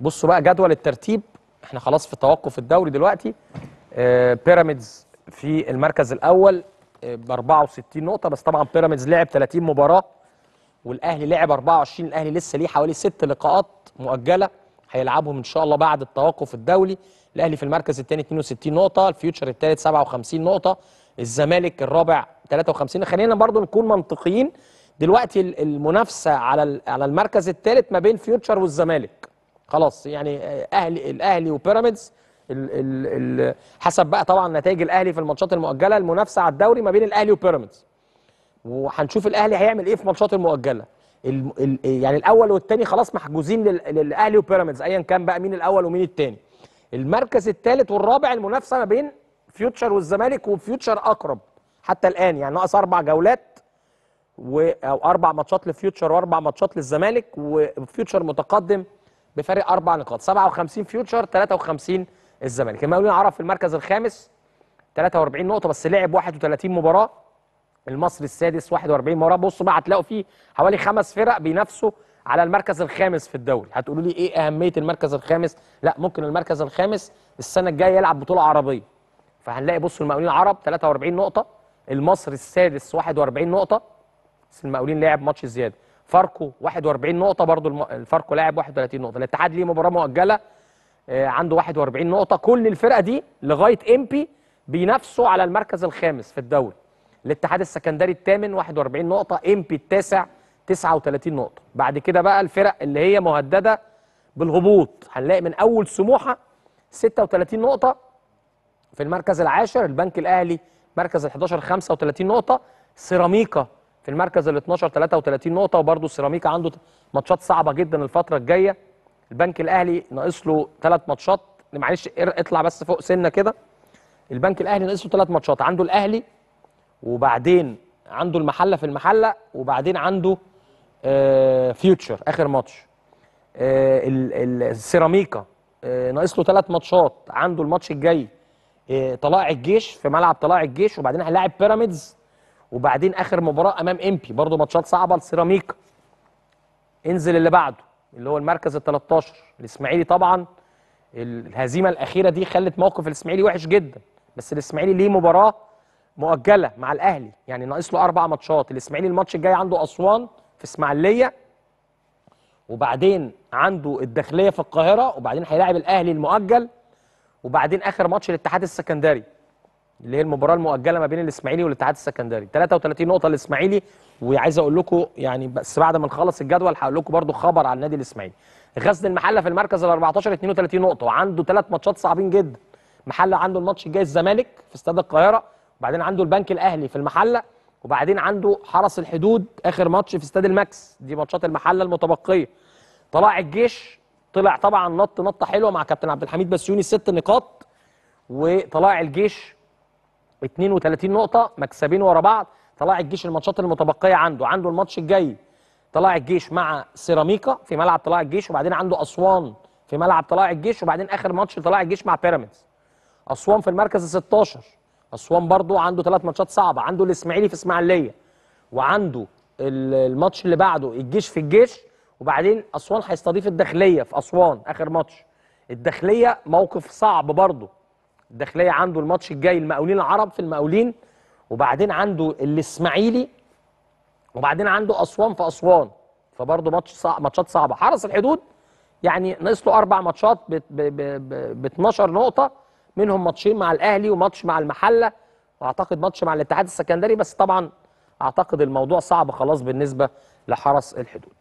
بصوا بقى جدول الترتيب احنا خلاص في توقف الدوري دلوقتي آه، بيراميدز في المركز الاول آه، ب 64 نقطه بس طبعا بيراميدز لعب 30 مباراه والاهلي لعب 24 الاهلي لسه ليه حوالي ست لقاءات مؤجله هيلعبهم ان شاء الله بعد التوقف الدولي الاهلي في المركز الثاني 62 نقطه الفيوتشر الثالث 57 نقطه الزمالك الرابع 53 خلينا برضو نكون منطقيين دلوقتي المنافسه على على المركز الثالث ما بين فيوتشر والزمالك خلاص يعني اهلي الاهلي وبيراميدز حسب بقى طبعا نتائج الاهلي في الماتشات المؤجله المنافسه على الدوري ما بين الاهلي وبيراميدز وهنشوف الاهلي هيعمل ايه في الماتشات المؤجله الـ الـ يعني الاول والثاني خلاص محجوزين للاهلي وبيراميدز ايا كان بقى مين الاول ومين الثاني المركز الثالث والرابع المنافسه ما بين فيوتشر والزمالك وفيوتشر اقرب حتى الان يعني ناقص اربع جولات و او اربع ماتشات لفيوتشر واربع ماتشات للزمالك وفيوتشر متقدم بفارق اربع نقاط 57 فيوتشر 53 الزمالك المقاولين عرب في المركز الخامس 43 نقطه بس لعب 31 مباراه المصري السادس 41 مباراه بصوا بقى هتلاقوا فيه حوالي خمس فرق بينافسوا على المركز الخامس في الدوري هتقولوا لي ايه اهميه المركز الخامس لا ممكن المركز الخامس السنه الجايه يلعب بطوله عربيه فهنلاقي بصوا المقاولين العرب 43 نقطه المصري السادس 41 نقطه بس المقاولين لعب ماتش زياده فاركو 41 نقطه برضو الفاركو لاعب 31 نقطه الاتحاد ليه مباراه مؤجله آه، عنده 41 نقطه كل الفرقه دي لغايه امبي بينافسوا على المركز الخامس في الدوري الاتحاد السكندري الثامن 41 نقطه امبي التاسع 39 نقطه بعد كده بقى الفرق اللي هي مهدده بالهبوط هنلاقي من اول سموحه 36 نقطه في المركز العاشر البنك الاهلي مركز ال 11 35 نقطه سيراميكا في المركز ال 12 33 نقطه وبرده السيراميكا عنده ماتشات صعبه جدا الفتره الجايه البنك الاهلي ناقص له ثلاث ماتشات معلش اطلع بس فوق سنه كده البنك الاهلي ناقص له ثلاث ماتشات عنده الاهلي وبعدين عنده المحله في المحله وبعدين عنده آه فيوتشر اخر ماتش آه السيراميكا آه ناقص له ثلاث ماتشات عنده الماتش الجاي آه، طلائع الجيش في ملعب طلائع الجيش وبعدين هيلاعب بيراميدز وبعدين اخر مباراه امام امبي برضه ماتشات صعبه لسيراميكا انزل اللي بعده اللي هو المركز ال 13 الاسماعيلي طبعا الهزيمه الاخيره دي خلت موقف الاسماعيلي وحش جدا بس الاسماعيلي ليه مباراه مؤجله مع الاهلي يعني ناقص له اربع ماتشات الاسماعيلي الماتش الجاي عنده اسوان في اسماعيليه وبعدين عنده الداخليه في القاهره وبعدين هيلاعب الاهلي المؤجل وبعدين اخر ماتش الاتحاد السكندري اللي هي المباراه المؤجله ما بين الاسماعيلي والاتحاد السكندري 33 نقطه الاسماعيلي وعايز اقول لكم يعني بس بعد ما نخلص الجدول هقول لكم برده خبر على النادي الاسماعيلي غزل المحله في المركز ال 14 32 نقطه وعنده ثلاث ماتشات صعبين جدا محله عنده الماتش الجاي الزمالك في استاد القاهره وبعدين عنده البنك الاهلي في المحله وبعدين عنده حرس الحدود اخر ماتش في استاد الماكس دي ماتشات المحله المتبقيه طلع الجيش طلع طبعا نط نطه حلوه مع كابتن عبد الحميد بسيوني ست نقاط وطلائع الجيش 32 نقطة مكسبين ورا بعض طلاع الجيش الماتشات المتبقية عنده عنده الماتش الجاي طلاع الجيش مع سيراميكا في ملعب طلاع الجيش وبعدين عنده أسوان في ملعب طلاع الجيش وبعدين آخر ماتش طلائع الجيش مع بيراميدز أسوان في المركز ال 16 أسوان برضه عنده ثلاث ماتشات صعبة عنده الإسماعيلي في إسماعيلية وعنده الماتش اللي بعده الجيش في الجيش وبعدين أسوان هيستضيف الداخلية في أسوان آخر ماتش الداخلية موقف صعب برضه الداخليه عنده الماتش الجاي المقاولين العرب في المقاولين وبعدين عنده الاسماعيلي وبعدين عنده اسوان في اسوان فبرضه ماتش صعب ماتشات صعبه حرس الحدود يعني ناقص له اربع ماتشات ب 12 نقطه منهم ماتشين مع الاهلي وماتش مع المحله واعتقد ماتش مع الاتحاد السكندري بس طبعا اعتقد الموضوع صعب خلاص بالنسبه لحرس الحدود